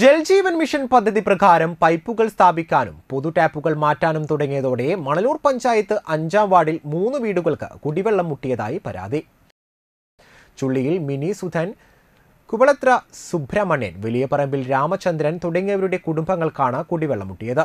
Jal Jeevan mission പദ്ധതി പ്രകാരം പൈപ്പുകൾ സ്ഥാപിക്കാനും പൊതു ടാപ്പുകൾ മാറ്റാനും തുടങ്ങിയതോടെ മണലൂർ പഞ്ചായത്ത് അഞ്ചാം വാർഡിൽ മൂന്ന് വീടുകൾക്ക് കുടിവെള്ളം മുട്ടിയതായി പരാതി ചുള്ളിയിൽ മിനി സുധൻ കുവളത്ര സുബ്രഹ്മണ്യൻ വലിയപറമ്പിൽ രാമചന്ദ്രൻ തുടങ്ങിയവരുടെ കുടുംബങ്ങൾക്കാണ് കുടിവെള്ളം മുട്ടിയത്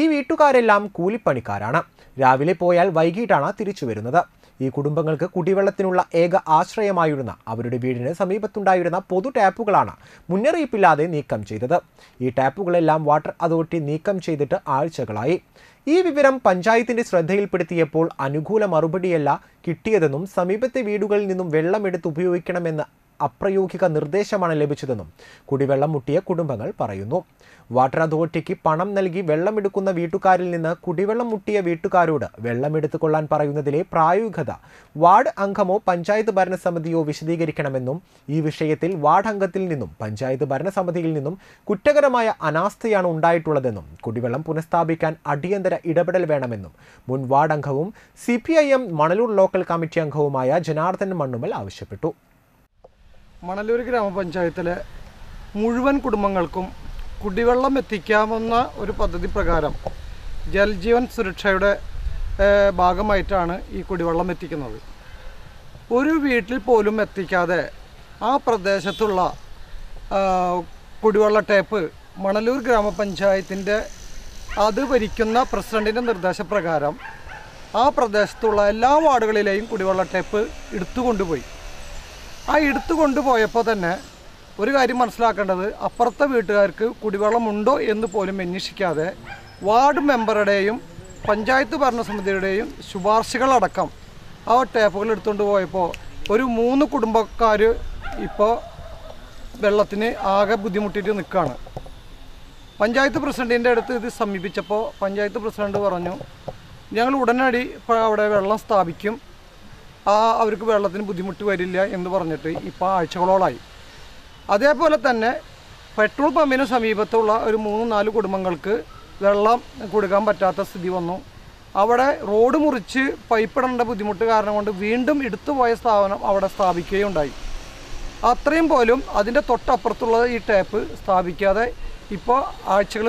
ഈ വീട്ടുകാരെല്ലാം കൂലിപ്പണിക്കാരാണ് രാവിലെ പോയാൽ വൈകിട്ടാണ് തിരിച്ചു വരുന്നത് ഈ കുടുംബങ്ങൾക്ക് കുടിവെള്ളത്തിനുള്ള ഏക ആശ്രയമായിരുന്ന അവരുടെ വീടിന് സമീപത്തുണ്ടായിരുന്ന പൊതു ടാപ്പുകളാണ് മുന്നറിയിപ്പില്ലാതെ നീക്കം ചെയ്തത് ഈ ടാപ്പുകളെല്ലാം വാട്ടർ അതോറിറ്റി നീക്കം ചെയ്തിട്ട് ആഴ്ചകളായി ഈ വിവരം പഞ്ചായത്തിന്റെ ശ്രദ്ധയിൽപ്പെടുത്തിയപ്പോൾ അനുകൂല മറുപടിയല്ല കിട്ടിയതെന്നും സമീപത്തെ വീടുകളിൽ നിന്നും വെള്ളമെടുത്ത് ഉപയോഗിക്കണമെന്ന് അപ്രയോഗിക നിർദ്ദേശമാണ് ലഭിച്ചതെന്നും കുടിവെള്ളം മുട്ടിയ കുടുംബങ്ങൾ പറയുന്നു വാട്ടർ അതോറിറ്റിക്ക് പണം നൽകി വെള്ളമെടുക്കുന്ന വീട്ടുകാരിൽ നിന്ന് കുടിവെള്ളം മുട്ടിയ വീട്ടുകാരോട് വെള്ളമെടുത്തു കൊള്ളാൻ പറയുന്നതിലെ പ്രായോഗികത വാർഡ് അംഗമോ പഞ്ചായത്ത് ഭരണസമിതിയോ വിശദീകരിക്കണമെന്നും ഈ വിഷയത്തിൽ വാർഡ് അംഗത്തിൽ നിന്നും പഞ്ചായത്ത് ഭരണസമിതിയിൽ നിന്നും കുറ്റകരമായ അനാസ്ഥയാണ് ഉണ്ടായിട്ടുള്ളതെന്നും കുടിവെള്ളം പുനഃസ്ഥാപിക്കാൻ അടിയന്തര ഇടപെടൽ വേണമെന്നും മുൻ വാർഡ് അംഗവും C P I M Manalur local committee അംഗവുമായ ജനാർദ്ദൻ മണ്ണുമൽ ആവശ്യപ്പെട്ടു മണലൂർ ഗ്രാമപഞ്ചായത്തിലെ മുഴുവൻ കുടുംബങ്ങൾക്കും കുടിവെള്ളം എത്തിക്കാമെന്ന ഒരു പദ്ധതി പ്രകാരം ജൽജീവൻ സുരക്ഷയുടെ ഭാഗമായിട്ടാണ് ഈ കുടിവെള്ളം എത്തിക്കുന്നത് ഒരു വീട്ടിൽ പോലും എത്തിക്കാതെ ആ പ്രദേശത്തുള്ള കുടിവെള്ള ടേപ്പ് മണലൂർ ഗ്രാമപഞ്ചായത്തിൻ്റെ അത് ഭരിക്കുന്ന പ്രസിഡൻറ്റിൻ്റെ നിർദ്ദേശപ്രകാരം ആ പ്രദേശത്തുള്ള എല്ലാ വാർഡുകളിലെയും കുടിവെള്ള ടേപ്പ് എടുത്തു കൊണ്ടുപോയി ആ എടുത്തു കൊണ്ടുപോയപ്പോൾ തന്നെ ഒരു കാര്യം മനസ്സിലാക്കേണ്ടത് അപ്പുറത്തെ വീട്ടുകാർക്ക് കുടിവെള്ളമുണ്ടോ എന്ന് പോലും അന്വേഷിക്കാതെ വാർഡ് മെമ്പറുടെയും പഞ്ചായത്ത് ഭരണസമിതിയുടെയും ശുപാർശകളടക്കം ആ ടാപ്പുകൾ എടുത്തുകൊണ്ട് പോയപ്പോൾ ഒരു മൂന്ന് കുടുംബക്കാർ ഇപ്പോൾ വെള്ളത്തിന് ആകെ ബുദ്ധിമുട്ടിയിട്ട് നിൽക്കുകയാണ് പഞ്ചായത്ത് പ്രസിഡൻറ്റിൻ്റെ അടുത്ത് ഇത് സമീപിച്ചപ്പോൾ പഞ്ചായത്ത് പ്രസിഡന്റ് പറഞ്ഞു ഞങ്ങൾ ഉടനടി അവിടെ വെള്ളം സ്ഥാപിക്കും ആ അവർക്ക് വെള്ളത്തിന് ബുദ്ധിമുട്ട് വരില്ല എന്ന് പറഞ്ഞിട്ട് ഇപ്പോൾ ആഴ്ചകളോളായി അതേപോലെ തന്നെ പെട്രോൾ പമ്പിന് സമീപത്തുള്ള ഒരു മൂന്ന് നാല് കുടുംബങ്ങൾക്ക് വെള്ളം കൊടുക്കാൻ പറ്റാത്ത സ്ഥിതി വന്നു അവിടെ റോഡ് മുറിച്ച് പൈപ്പിടേണ്ട ബുദ്ധിമുട്ട് കാരണം കൊണ്ട് വീണ്ടും എടുത്തുപോയ സ്ഥാപനം അവിടെ സ്ഥാപിക്കുകയുണ്ടായി അത്രയും പോലും അതിൻ്റെ തൊട്ടപ്പുറത്തുള്ള ഈ ടാപ്പ് സ്ഥാപിക്കാതെ ഇപ്പോൾ ആഴ്ചകൾ